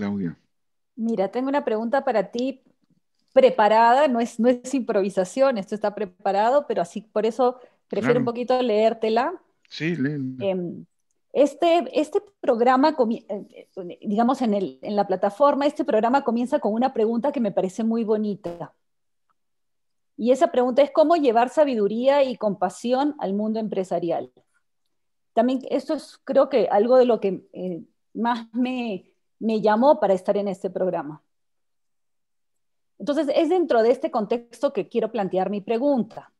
Claudia? Mira, tengo una pregunta para ti preparada, no es, no improvisación, esto está preparado, pero así por eso prefiero un poquito leértela. Sí, léela. Em, este, este programa, eh, digamos en, el, en la plataforma, este programa comienza con una pregunta que me parece muy bonita. Y esa pregunta es cómo llevar sabiduría y compasión al mundo empresarial. También esto es creo que algo de lo que eh, más me, me llamó para estar en este programa. Entonces, es dentro de este contexto que quiero plantear mi pregunta.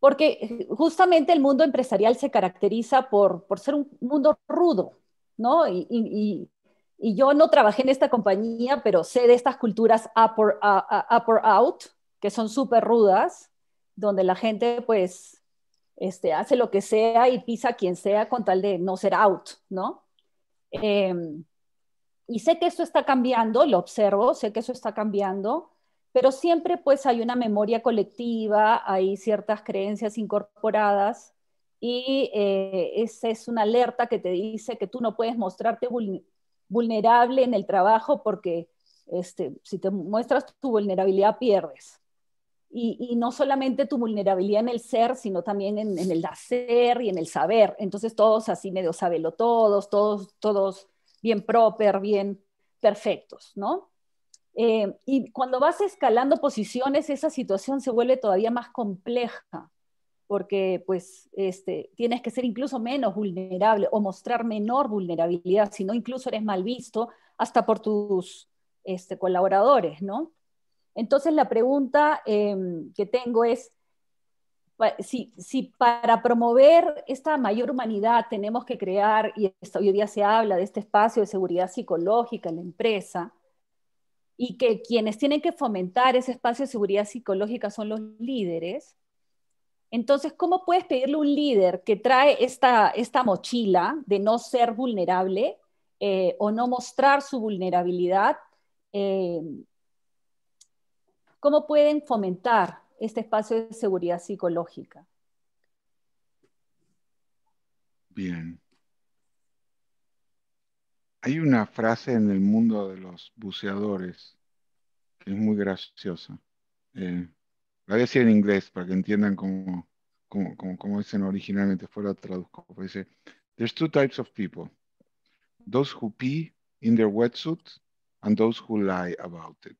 Porque eh, justamente el mundo empresarial se caracteriza por, por ser un mundo rudo, ¿no? Y, y, yo no trabajé en esta compañía, pero sé de estas culturas up or, uh, uh, up or out, que son súper rudas, donde la gente pues este, hace lo que sea y pisa a quien sea con tal de no ser out, ¿no? Em, y sé que eso está cambiando, lo observo, sé que eso está cambiando, pero siempre pues hay una memoria colectiva, hay ciertas creencias incorporadas y eh, esa es una alerta que te dice que tú no puedes mostrarte vulnerable en el trabajo porque este, si te muestras tu vulnerabilidad pierdes. Y, no solamente tu vulnerabilidad en el ser, sino también en, el hacer y en el saber. Entonces todos así medio sabelo, todos, todos, todos bien proper, bien perfectos, ¿no? Eh, y cuando vas escalando posiciones, esa situación se vuelve todavía más compleja, porque pues este, tienes que ser incluso menos vulnerable o mostrar menor vulnerabilidad, si no incluso eres mal visto hasta por tus este, colaboradores, ¿no? Entonces la pregunta em, que tengo es, si, si, para promover esta mayor humanidad tenemos que crear, y hoy día se habla de este espacio de seguridad psicológica en la empresa, y que quienes tienen que fomentar ese espacio de seguridad psicológica son los líderes, entonces, ¿cómo puedes pedirle a un líder que trae esta, esta mochila de no ser vulnerable eh, o no mostrar su vulnerabilidad? Eh, ¿Cómo pueden fomentar este espacio de seguridad psicológica? Bien. Hay una frase en el mundo de los buceadores que es muy graciosa. Eh, la voy a decir en inglés para que entiendan cómo, cómo, cómo, dicen originalmente, Fuera traduzco. Pues dice, There's two types of people. Those who pee in their wetsuit and those who lie about it.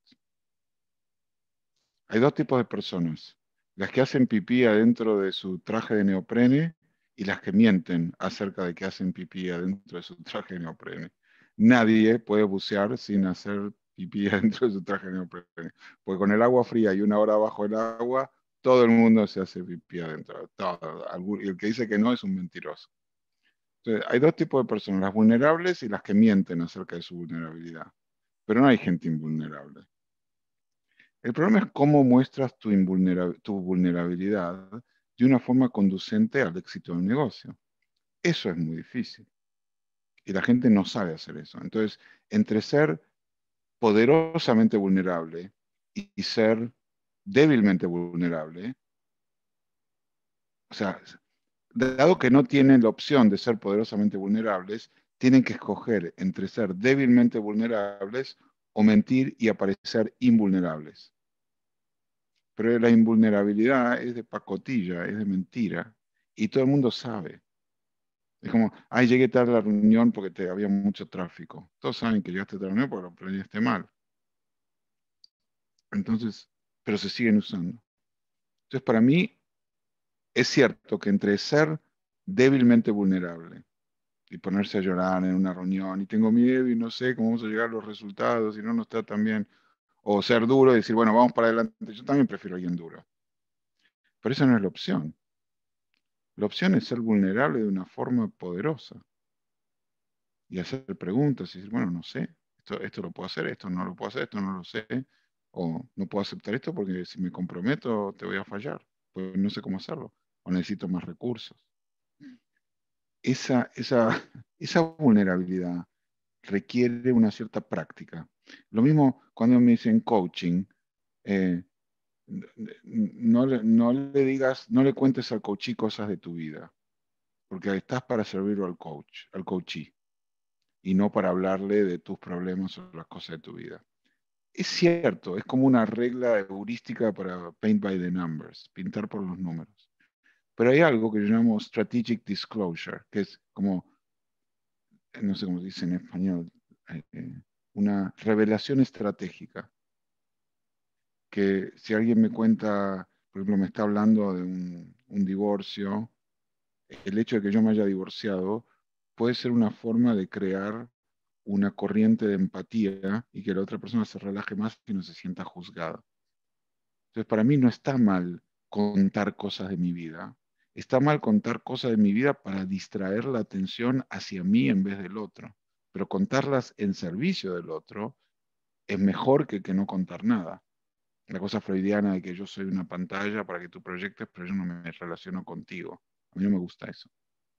Hay dos tipos de personas, las que hacen pipí adentro de su traje de neoprene y las que mienten acerca de que hacen pipí adentro de su traje de neoprene. Nadie puede bucear sin hacer pipí adentro de su traje de neoprene, porque con el agua fría y una hora bajo el agua, todo el mundo se hace pipí adentro. el que dice que no es un mentiroso. Entonces, hay dos tipos de personas, las vulnerables y las que mienten acerca de su vulnerabilidad. Pero no hay gente invulnerable. El problema es cómo muestras tu, vulnerabilidad de una forma conducente al éxito del negocio. Eso es muy difícil. Y la gente no sabe hacer eso. Entonces, entre ser poderosamente vulnerable y ser débilmente vulnerable, o sea, dado que no tienen la opción de ser poderosamente vulnerables, tienen que escoger entre ser débilmente vulnerables o mentir y aparecer invulnerables. Pero la invulnerabilidad es de pacotilla, es de mentira. Y todo el mundo sabe. Es como, ay, llegué tarde a la reunión porque te, había mucho tráfico. Todos saben que llegaste tarde a la reunión porque lo planeaste mal. Entonces, pero se siguen usando. Entonces, para mí, es cierto que entre ser débilmente vulnerable y ponerse a llorar en una reunión y tengo miedo y no sé cómo vamos a llegar a los resultados y no nos está tan bien, o ser duro y decir, bueno, vamos para adelante. Yo también prefiero alguien duro. Pero esa no es la opción. La opción es ser vulnerable de una forma poderosa y hacer preguntas y decir, bueno, no sé, esto, esto lo puedo hacer, esto no lo puedo hacer, esto no lo sé, o no puedo aceptar esto porque si me comprometo te voy a fallar, pues no sé cómo hacerlo, o necesito más recursos. Esa, esa, esa vulnerabilidad requiere una cierta práctica. Lo mismo cuando me dicen coaching, eh, no, le digas, no le cuentes al coachí cosas de tu vida, porque estás para servirlo al coach, al coachí, y no para hablarle de tus problemas o las cosas de tu vida. Es cierto, es como una regla heurística para paint by the numbers, pintar por los números. Pero hay algo que llamamos strategic disclosure, que es como no sé cómo se dice en español, eh, una revelación estratégica. Que si alguien me cuenta, por ejemplo, me está hablando de un, un divorcio, el hecho de que yo me haya divorciado puede ser una forma de crear una corriente de empatía y que la otra persona se relaje más y no se sienta juzgada. Entonces, para mí no está mal contar cosas de mi vida, Está mal contar cosas de mi vida para distraer la atención hacia mí en vez del otro, pero contarlas en servicio del otro es mejor que, que no contar nada. La cosa freudiana de que yo soy una pantalla para que tú proyectes, pero yo no me relaciono contigo. A mí no me gusta eso.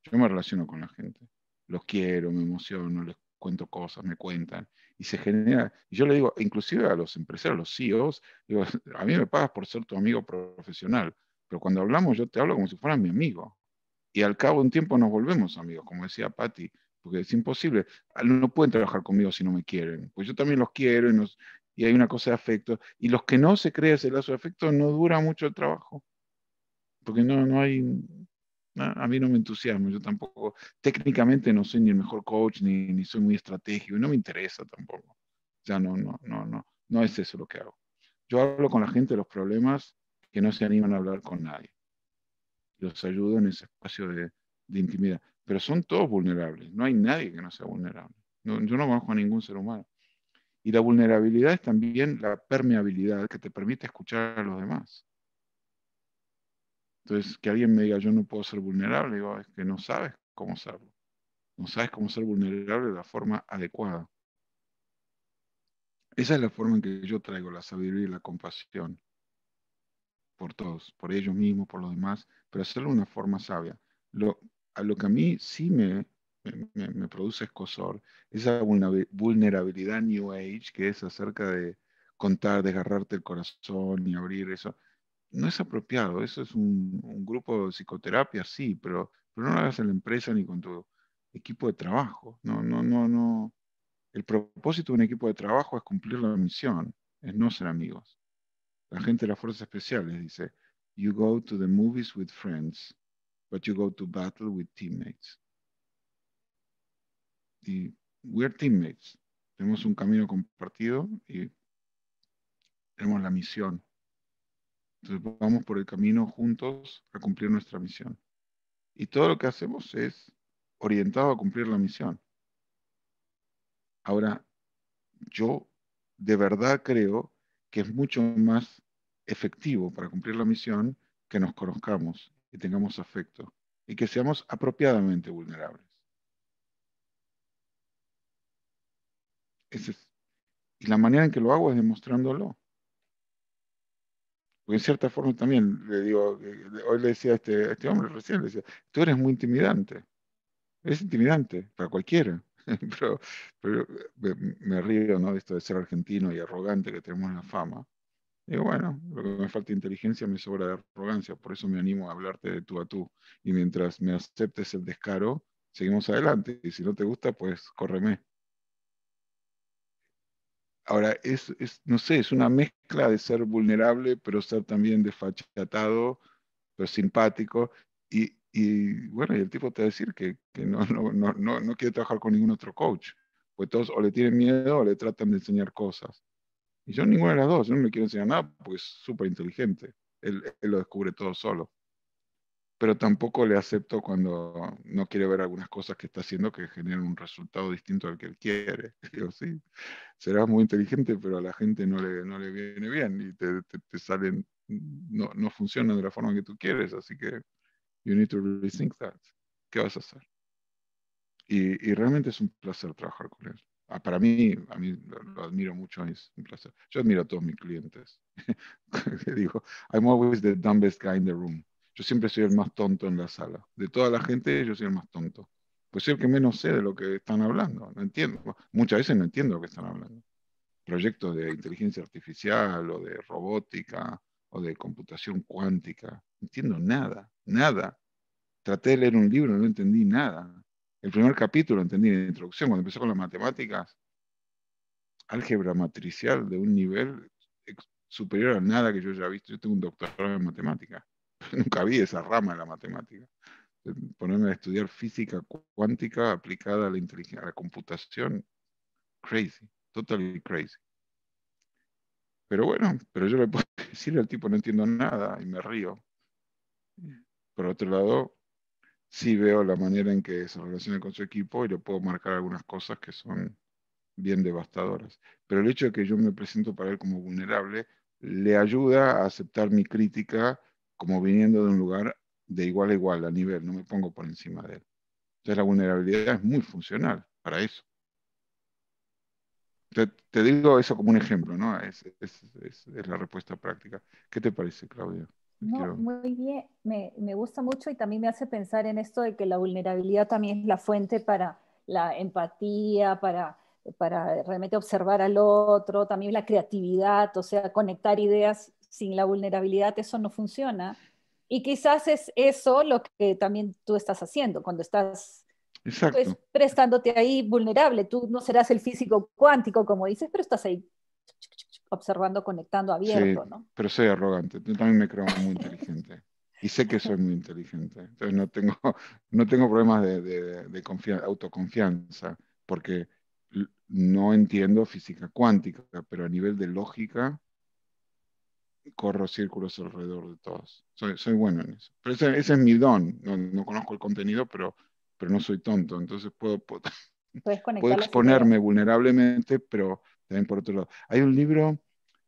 Yo me relaciono con la gente. Los quiero, me emociono, les cuento cosas, me cuentan. Y se genera, yo le digo, inclusive a los empresarios, a los CEOs, a mí me pagas por ser tu amigo profesional. Pero cuando hablamos, yo te hablo como si fueras mi amigo. Y al cabo de un tiempo nos volvemos amigos, como decía Patti, porque es imposible. Ah, no pueden trabajar conmigo si no me quieren, pues yo también los quiero y, hay una cosa de afecto. Y los que no se crea ese lazo de afecto, no dura mucho el trabajo. Porque no, no hay, a mí no me entusiasma, yo tampoco, técnicamente no soy ni el mejor coach, ni, ni soy muy estratégico, y no me interesa tampoco. ya no, no, no, no, no es eso lo que hago. Yo hablo con la gente de los problemas que no se animan a hablar con nadie. Los ayudo en ese espacio de, intimidad. Pero son todos vulnerables, no hay nadie que no sea vulnerable. yo no bajo a ningún ser humano. Y la vulnerabilidad es también la permeabilidad que te permite escuchar a los demás. Entonces, que alguien me diga, yo no puedo ser vulnerable, digo, es que no sabes cómo serlo. No sabes cómo ser vulnerable de la forma adecuada. Esa es la forma en que yo traigo la sabiduría y la compasión por todos, por ellos mismos, por los demás, pero hacerlo de una forma sabia. a lo que a mí sí me, me, produce escosor, esa vulnerabilidad New Age que es acerca de contar, desgarrarte el corazón y abrir eso, no es apropiado. Eso es un, grupo de psicoterapia, sí, pero, pero no lo hagas en la empresa ni con tu equipo de trabajo. No, no, no, no. El propósito de un equipo de trabajo es cumplir la misión, es no ser amigos la gente de las fuerzas especiales dice, you go to the movies with friends, but you go to battle with teammates. Y we're teammates. Tenemos un camino compartido y tenemos la misión. Entonces vamos por el camino juntos a cumplir nuestra misión. Y todo lo que hacemos es orientado a cumplir la misión. Ahora, yo de verdad creo que es mucho más efectivo para cumplir la misión que nos conozcamos y tengamos afecto y que seamos apropiadamente vulnerables. Y la manera en que lo hago es demostrándolo. Porque en cierta forma también le digo, eh, hoy le decía a este, este hombre recién, decía, tú eres muy intimidante. Es intimidante para cualquiera. pero, eh, me, río ¿no? de esto de ser argentino y arrogante que tenemos la fama. Digo, bueno, lo que me falta inteligencia me sobra de arrogancia, por eso me animo a hablarte de tú a tú. Y mientras me aceptes el descaro, seguimos adelante. Y si no te gusta, pues córreme. Ahora, es, es no sé, es una mezcla de ser vulnerable, pero ser también desfachatado, pero simpático. Y, y bueno, y el tipo te va a decir que, que no, no, no, no, quiere trabajar con ningún otro coach. Pues todos o le tienen miedo o le tratan de enseñar cosas. Y yo ninguna de las dos, yo no me quiero enseñar nada porque es súper inteligente. Él, lo descubre todo solo. Pero tampoco le acepto cuando no quiere ver algunas cosas que está haciendo que generan un resultado distinto al que él quiere. sí, serás muy inteligente, pero a la gente no le, no le viene bien y te, salen, no, no funcionan de la forma que tú quieres. Así que, you need to rethink that. ¿Qué vas a hacer? Y, y realmente es un placer trabajar con él para mí, a mí lo, admiro mucho, es un placer. Yo admiro a todos mis clientes. dijo, I'm always the dumbest guy in the room. Yo siempre soy el más tonto en la sala. De toda la gente, yo soy el más tonto. Pues soy el que menos sé de lo que están hablando. No entiendo. Muchas veces no entiendo lo que están hablando. Proyectos de inteligencia artificial o de robótica o de computación cuántica. No entiendo nada, nada. Traté de leer un libro, no entendí nada el primer capítulo, entendí, la introducción, cuando empecé con las matemáticas, álgebra matricial de un nivel superior a nada que yo haya visto. Yo tengo un doctorado en matemáticas. Nunca vi esa rama de la matemática. Ponerme a estudiar física cuántica aplicada a la inteligencia, a la computación, crazy, totally crazy. Pero bueno, pero yo le puedo decir al tipo no entiendo nada y me río. Por otro lado, sí veo la manera en que se relaciona con su equipo y le puedo marcar algunas cosas que son bien devastadoras. Pero el hecho de que yo me presento para él como vulnerable le ayuda a aceptar mi crítica como viniendo de un lugar de igual a igual, a nivel, no me pongo por encima de él. Entonces la vulnerabilidad es muy funcional para eso. Te, digo eso como un ejemplo, ¿no? Es, es la respuesta práctica. ¿Qué te parece, Claudia? muy bien, me, gusta mucho y también me hace pensar en esto de que la vulnerabilidad también es la fuente para la empatía, para, para realmente observar al otro, también la creatividad, o sea, conectar ideas sin la vulnerabilidad, eso no funciona. Y quizás es eso lo que también tú estás haciendo cuando estás pues, prestándote ahí vulnerable. Tú no serás el físico cuántico, como dices, pero estás ahí observando, conectando, abierto, sí, Pero soy arrogante, yo también me creo muy inteligente. Y sé que soy muy inteligente. Entonces no tengo, no tengo problemas de, confianza, autoconfianza, porque no entiendo física cuántica, pero a nivel de lógica corro círculos alrededor de todos. Soy, bueno en eso. Pero ese, es mi don. No, conozco el contenido, pero, pero no soy tonto. Entonces puedo, puedo, puedo exponerme vulnerablemente, pero también por otro lado. Hay un libro,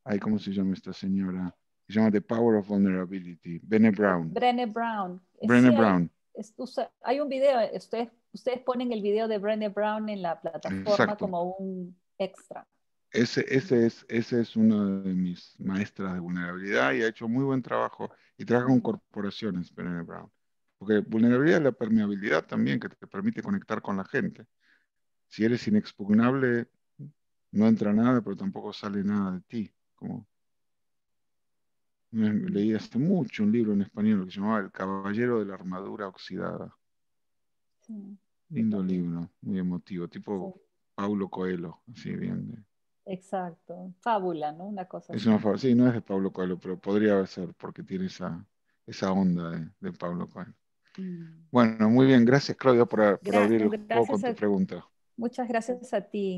ay, ¿cómo se llama esta señora? Se llama The Power of Vulnerability, Brené Brown. Brené Brown. Brené Brown. hay un video, ustedes, ustedes ponen el video de Brené Brown en la plataforma como un extra. Ese, ese, es, ese es uno de mis maestras de vulnerabilidad y ha hecho muy buen trabajo y trabaja con corporaciones, Brené Brown. Porque vulnerabilidad es la permeabilidad también, que te permite conectar con la gente. Si eres inexpugnable, no entra nada, pero tampoco sale nada de ti. Como leí hace mucho un libro en español que se llamaba El Caballero de la Armadura Oxidada. Lindo libro, muy emotivo, tipo Paulo Coelho, así bien. Exacto, fábula, ¿no? Una cosa. Es una fábula, sí, no es de Pablo Coelho, pero podría ser porque tiene esa, onda de, de Pablo Coelho. Mm. Bueno, muy bien, gracias Claudia por, abrir un poco con tu pregunta. Muchas gracias a ti.